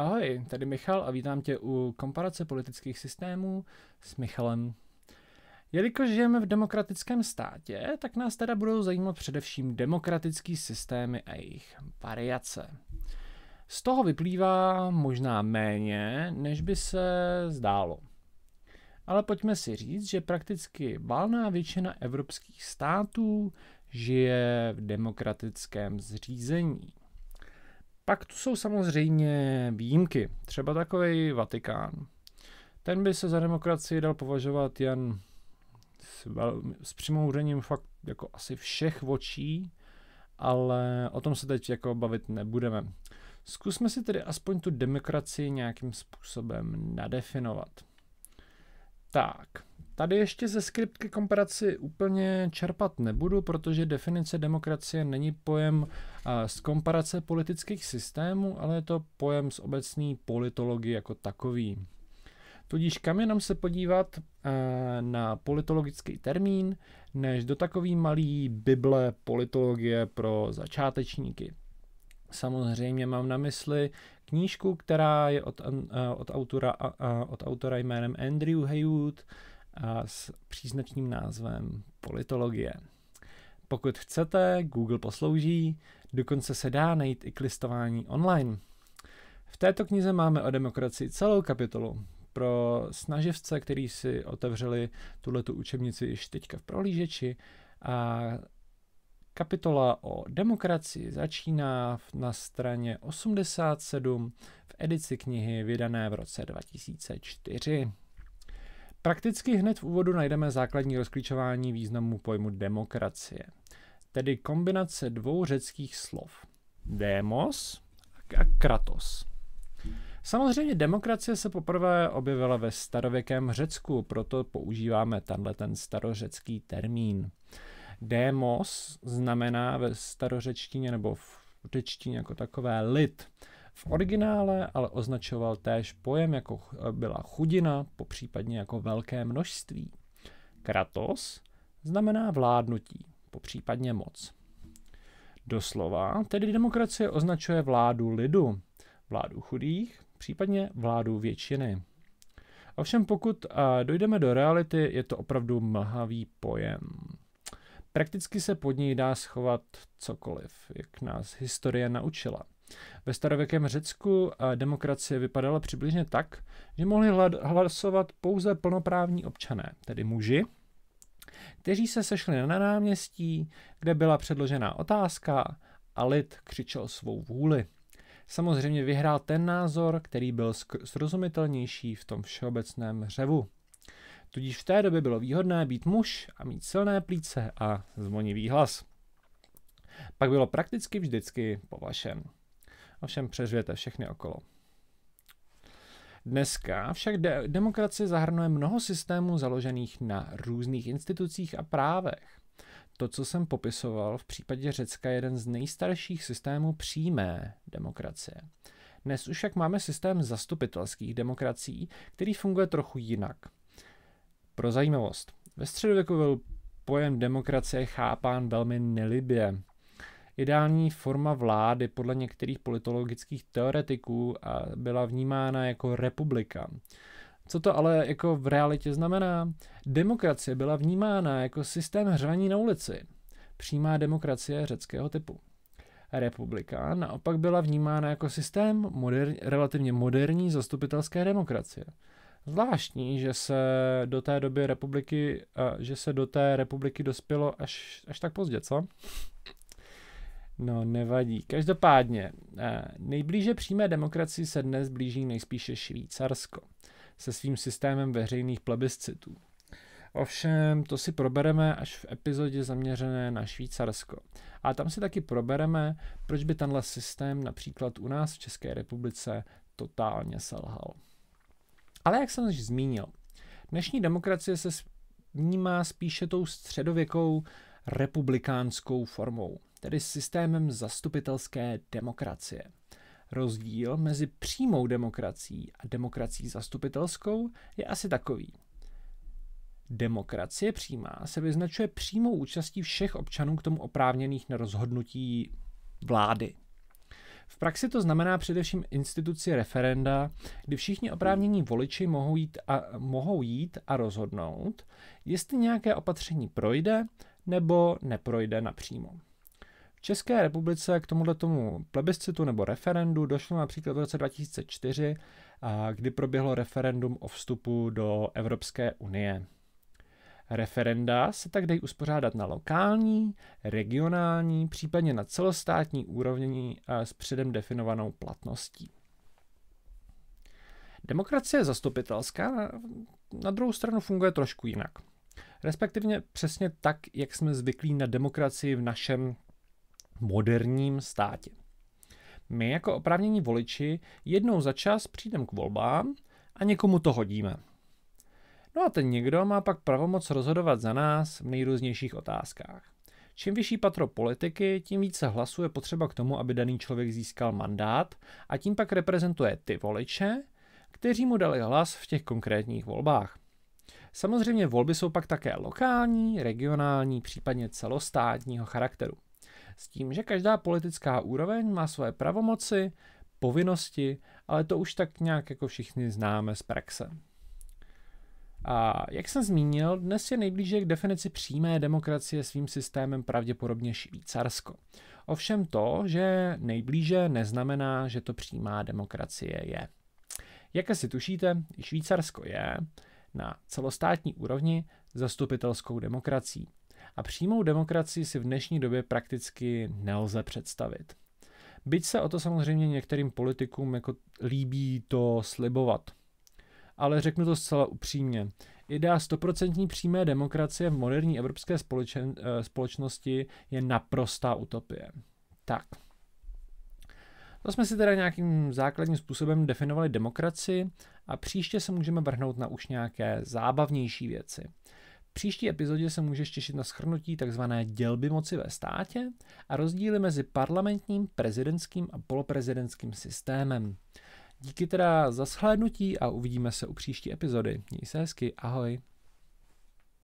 Ahoj, tady Michal a vítám tě u komparace politických systémů s Michalem. Jelikož žijeme v demokratickém státě, tak nás teda budou zajímat především demokratický systémy a jejich variace. Z toho vyplývá možná méně, než by se zdálo. Ale pojďme si říct, že prakticky valná většina evropských států žije v demokratickém zřízení. Pak tu jsou samozřejmě výjimky, třeba takový Vatikán. Ten by se za demokracii dal považovat jen s, s přimouřením fakt jako asi všech očí, ale o tom se teď jako bavit nebudeme. Zkusme si tedy aspoň tu demokracii nějakým způsobem nadefinovat. Tak, Tady ještě ze skript ke komparaci úplně čerpat nebudu, protože definice demokracie není pojem z komparace politických systémů, ale je to pojem z obecné politologie jako takový. Tudíž kam jenom se podívat na politologický termín, než do takový malý bible politologie pro začátečníky. Samozřejmě mám na mysli knížku, která je od, od, autora, od autora jménem Andrew Haywood, s příznačným názvem politologie. Pokud chcete, Google poslouží, dokonce se dá najít i klistování online. V této knize máme o demokracii celou kapitolu. Pro snaživce, který si otevřeli tuhletu učebnici již teďka v prohlížeči, a kapitola o demokracii začíná na straně 87 v edici knihy vydané v roce 2004. Prakticky hned v úvodu najdeme základní rozklíčování významu pojmu demokracie, tedy kombinace dvou řeckých slov demos a kratos. Samozřejmě demokracie se poprvé objevila ve starověkém Řecku, proto používáme tenhle ten starořecký termín. Demos znamená ve starořečtině nebo v řečtině jako takové lid v originále, ale označoval též pojem jako byla chudina, popřípadně jako velké množství. Kratos znamená vládnutí, popřípadně moc. Doslova tedy demokracie označuje vládu lidu, vládu chudých, případně vládu většiny. Ovšem pokud dojdeme do reality, je to opravdu mlhavý pojem. Prakticky se pod ní dá schovat cokoliv, jak nás historie naučila – ve starověkém Řecku demokracie vypadala přibližně tak, že mohli hlasovat pouze plnoprávní občané, tedy muži, kteří se sešli na náměstí, kde byla předložená otázka a lid křičel svou vůli. Samozřejmě vyhrál ten názor, který byl srozumitelnější v tom všeobecném řevu. Tudíž v té době bylo výhodné být muž a mít silné plíce a zvonivý hlas. Pak bylo prakticky vždycky povašen ovšem přežijete všechny okolo. Dneska však de- demokracie zahrnuje mnoho systémů založených na různých institucích a právech. To, co jsem popisoval, v případě Řecka je jeden z nejstarších systémů přímé demokracie. Dnes už však máme systém zastupitelských demokracií, který funguje trochu jinak. Pro zajímavost, ve středověku byl pojem demokracie chápán velmi nelibě. Ideální forma vlády podle některých politologických teoretiků byla vnímána jako republika. Co to ale jako v realitě znamená? Demokracie byla vnímána jako systém hřvaní na ulici. Přímá demokracie řeckého typu. Republika naopak byla vnímána jako systém moder- relativně moderní zastupitelské demokracie. Zvláštní, že se do té doby republiky, že se do té republiky dospělo až, až tak pozdě, co? No, nevadí. Každopádně, eh, nejblíže přímé demokracii se dnes blíží nejspíše Švýcarsko se svým systémem veřejných plebiscitů. Ovšem, to si probereme až v epizodě zaměřené na Švýcarsko. A tam si taky probereme, proč by tenhle systém například u nás v České republice totálně selhal. Ale jak jsem již zmínil, dnešní demokracie se vnímá spíše tou středověkou republikánskou formou tedy systémem zastupitelské demokracie. Rozdíl mezi přímou demokracií a demokracií zastupitelskou je asi takový. Demokracie přímá se vyznačuje přímou účastí všech občanů k tomu oprávněných na rozhodnutí vlády. V praxi to znamená především instituci referenda, kdy všichni oprávnění voliči mohou jít a, mohou jít a rozhodnout, jestli nějaké opatření projde nebo neprojde napřímo. V České republice k tomuto tomu plebiscitu nebo referendu došlo například v roce 2004, kdy proběhlo referendum o vstupu do Evropské unie. Referenda se tak dají uspořádat na lokální, regionální, případně na celostátní úrovni eh, s předem definovanou platností. Demokracie zastupitelská na druhou stranu funguje trošku jinak. Respektivně přesně tak, jak jsme zvyklí na demokracii v našem moderním státě. My jako oprávnění voliči jednou za čas přijdeme k volbám a někomu to hodíme. No a ten někdo má pak pravomoc rozhodovat za nás v nejrůznějších otázkách. Čím vyšší patro politiky, tím více hlasů je potřeba k tomu, aby daný člověk získal mandát a tím pak reprezentuje ty voliče, kteří mu dali hlas v těch konkrétních volbách. Samozřejmě volby jsou pak také lokální, regionální, případně celostátního charakteru s tím, že každá politická úroveň má svoje pravomoci, povinnosti, ale to už tak nějak jako všichni známe z praxe. A jak jsem zmínil, dnes je nejblíže k definici přímé demokracie svým systémem pravděpodobně Švýcarsko. Ovšem to, že nejblíže neznamená, že to přímá demokracie je. Jak asi tušíte, Švýcarsko je na celostátní úrovni zastupitelskou demokracií a přímou demokracii si v dnešní době prakticky nelze představit. Byť se o to samozřejmě některým politikům jako líbí to slibovat. Ale řeknu to zcela upřímně. Idea stoprocentní přímé demokracie v moderní evropské společen, eh, společnosti je naprostá utopie. Tak. To jsme si teda nějakým základním způsobem definovali demokracii a příště se můžeme vrhnout na už nějaké zábavnější věci příští epizodě se můžeš těšit na schrnutí tzv. dělby moci ve státě a rozdíly mezi parlamentním, prezidentským a poloprezidentským systémem. Díky teda za shlédnutí a uvidíme se u příští epizody. Měj se hezky, ahoj.